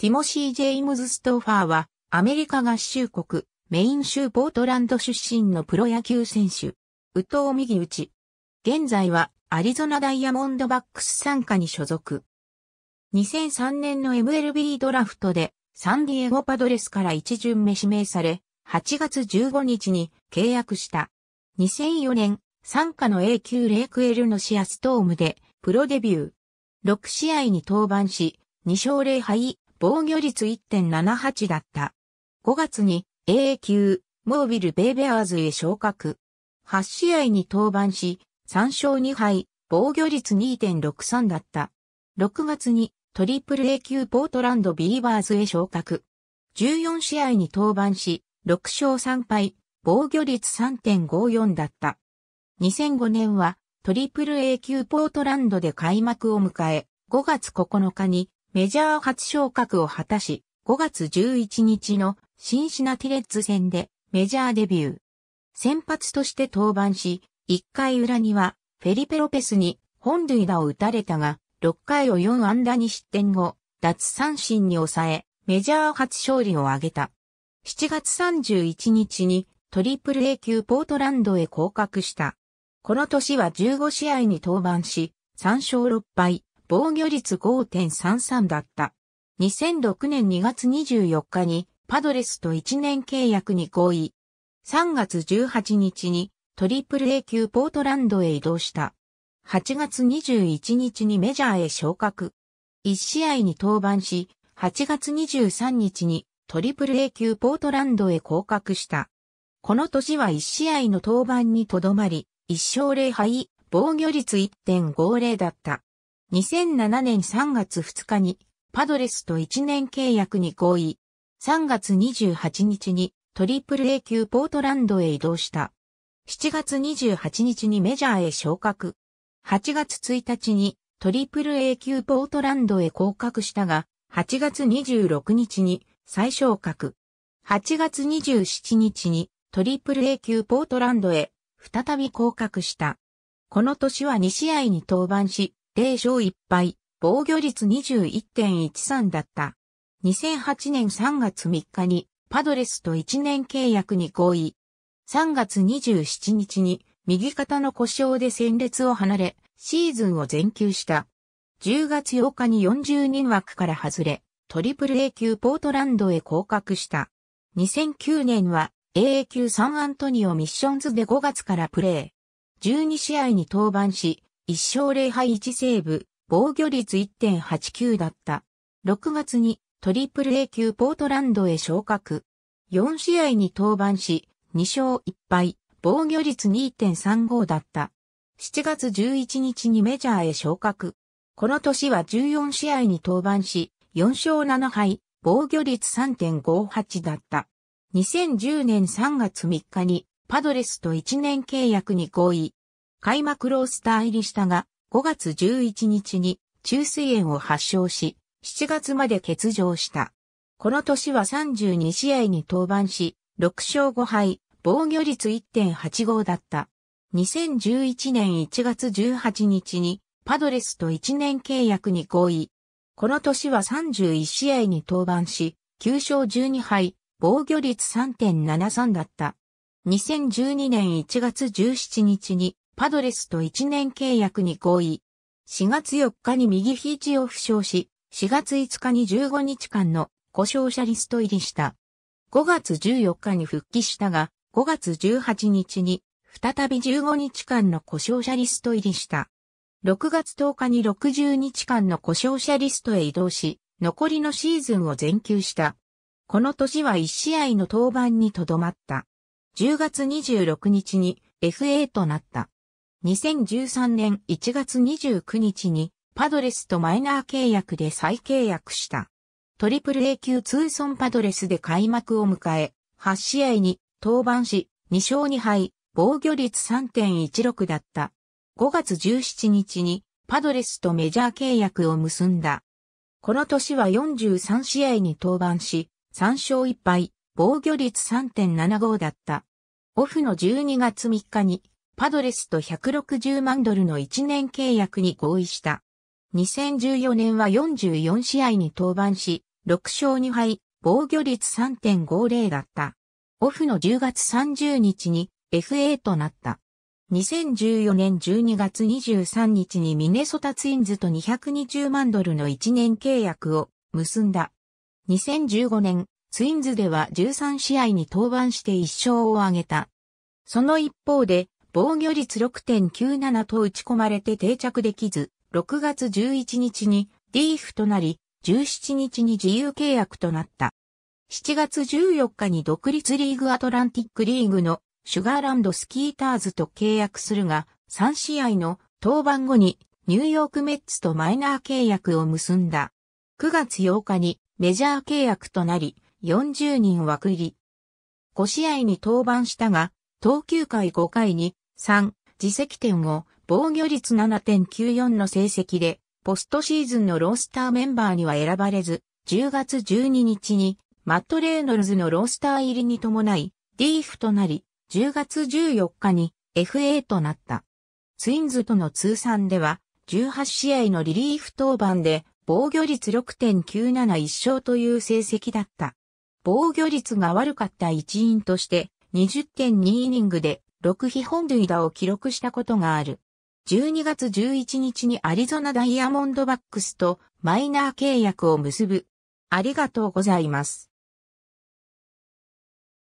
ティモシー・ジェイムズ・ストーファーは、アメリカ合衆国、メイン州ポートランド出身のプロ野球選手。右藤右打ち。現在は、アリゾナダイヤモンドバックス参加に所属。2003年の MLB ドラフトで、サンディエゴパドレスから一巡目指名され、8月15日に契約した。2004年、参加の A 級レイクエルのシアストームで、プロデビュー。6試合に登板し、2勝0敗、防御率1.78だった。5月に a 級、モービル・ベイベアーズへ昇格。8試合に登板し、3勝2敗、防御率2.63だった。6月にトリプル A 級ポートランド・ビーバーズへ昇格。14試合に登板し、6勝3敗、防御率3.54だった。2005年はトリプル A 級ポートランドで開幕を迎え、5月9日にメジャー初昇格を果たし、5月11日のシンシナティレッズ戦でメジャーデビュー。先発として登板し、1回裏にはフェリペ・ロペスに本塁打を打たれたが、6回を4安打に失点後、脱三振に抑え、メジャー初勝利を挙げた。7月31日にトリプル A 級ポートランドへ降格した。この年は15試合に登板し、3勝6敗、防御率5.33だった。2006年2月24日にパドレスと1年契約に合意。3月18日にトリプル A 級ポートランドへ移動した。8月21日にメジャーへ昇格。1試合に登板し、8月23日にトリプル A 級ポートランドへ降格した。この年は1試合の登板にとどまり、1勝0敗、防御率1.50だった。2007年3月2日にパドレスと1年契約に合意。3月28日にトリプル A 級ポートランドへ移動した。7月28日にメジャーへ昇格。8月1日にトリプル A 級ポートランドへ降格したが、8月26日に再昇格。8月27日にトリプル A 級ポートランドへ再び降格した。この年は2試合に登板し、零勝一敗、防御率21.13だった。2008年3月3日にパドレスと1年契約に合意。3月27日に右肩の故障で戦列を離れ、シーズンを全休した。10月8日に40人枠から外れ、トリプル A 級ポートランドへ降格した。2009年は AA 級サンアントニオミッションズで5月からプレー。12試合に登板し、1勝0敗1セーブ、防御率1.89だった。6月にトリプル A 級ポートランドへ昇格。4試合に登板し、2勝1敗、防御率2.35だった。7月11日にメジャーへ昇格。この年は14試合に登板し、4勝7敗、防御率3.58だった。2010年3月3日にパドレスと1年契約に合意。開幕ロースター入りしたが、5月11日に中水炎を発症し、7月まで欠場した。この年は32試合に登板し、6勝5敗、防御率1.85だった。2011年1月18日にパドレスと1年契約に合意。この年は31試合に登板し、9勝12敗、防御率3.73だった。2012年1月17日にパドレスと1年契約に合意。4月4日に右肘を負傷し、4月5日に15日間の故障者リスト入りした。5月14日に復帰したが、5月18日に再び15日間の故障者リスト入りした。6月10日に60日間の故障者リストへ移動し、残りのシーズンを全休した。この年は1試合の登板にとどまった。10月26日に FA となった。2013年1月29日にパドレスとマイナー契約で再契約した。トリプル A 級通算パドレスで開幕を迎え、8試合に登板し、2勝2敗、防御率3.16だった。5月17日にパドレスとメジャー契約を結んだ。この年は43試合に登板し、3勝1敗、防御率3.75だった。オフの12月3日にパドレスと160万ドルの1年契約に合意した。2014年は44試合に登板し、6勝2敗、防御率3.50だった。オフの10月30日に FA となった。2014年12月23日にミネソタツインズと220万ドルの1年契約を結んだ。2015年、ツインズでは13試合に登板して1勝を挙げた。その一方で、防御率6.97と打ち込まれて定着できず、6月11日にーフとなり、17日に自由契約となった。7月14日に独立リーグアトランティックリーグのシュガーランドスキーターズと契約するが、3試合の登板後にニューヨークメッツとマイナー契約を結んだ。9月8日にメジャー契約となり、40人枠入り。5試合に登板したが、投球回5回に3、自責点を防御率7.94の成績で、ポストシーズンのロースターメンバーには選ばれず、10月12日にマット・レイノルズのロースター入りに伴い、ーフとなり、10月14日に FA となった。ツインズとの通算では、18試合のリリーフ登板で、防御率6.971勝という成績だった。防御率が悪かった一因として、20.2イニングで6飛本塁打を記録したことがある。12月11日にアリゾナダイヤモンドバックスとマイナー契約を結ぶ。ありがとうございます。